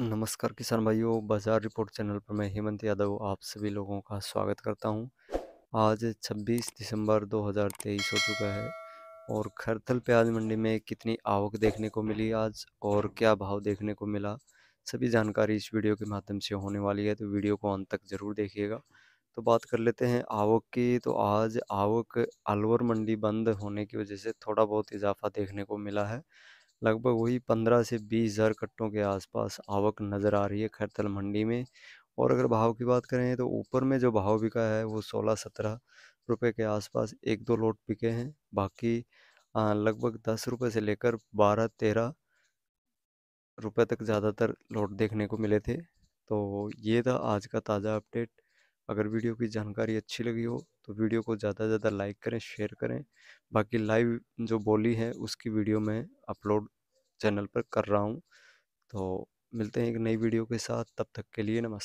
नमस्कार किसान भाइयों बाजार रिपोर्ट चैनल पर मैं हेमंत यादव आप सभी लोगों का स्वागत करता हूं आज 26 दिसंबर 2023 हो चुका है और खरथल प्याज मंडी में कितनी आवक देखने को मिली आज और क्या भाव देखने को मिला सभी जानकारी इस वीडियो के माध्यम से होने वाली है तो वीडियो को अंत तक ज़रूर देखिएगा तो बात कर लेते हैं आवक की तो आज आवक अलवर मंडी बंद होने की वजह से थोड़ा बहुत इजाफा देखने को मिला है लगभग वही पंद्रह से बीस हज़ार कट्टों के आसपास आवक नज़र आ रही है खैरतल मंडी में और अगर भाव की बात करें तो ऊपर में जो भाव बिका है वो सोलह सत्रह रुपये के आसपास एक दो लोट बिके हैं बाकी लगभग दस रुपये से लेकर बारह तेरह रुपये तक ज़्यादातर लोट देखने को मिले थे तो ये था आज का ताज़ा अपडेट अगर वीडियो की जानकारी अच्छी लगी हो तो वीडियो को ज़्यादा से ज़्यादा लाइक करें शेयर करें बाकी लाइव जो बोली है उसकी वीडियो मैं अपलोड चैनल पर कर रहा हूँ तो मिलते हैं एक नई वीडियो के साथ तब तक के लिए नमस्कार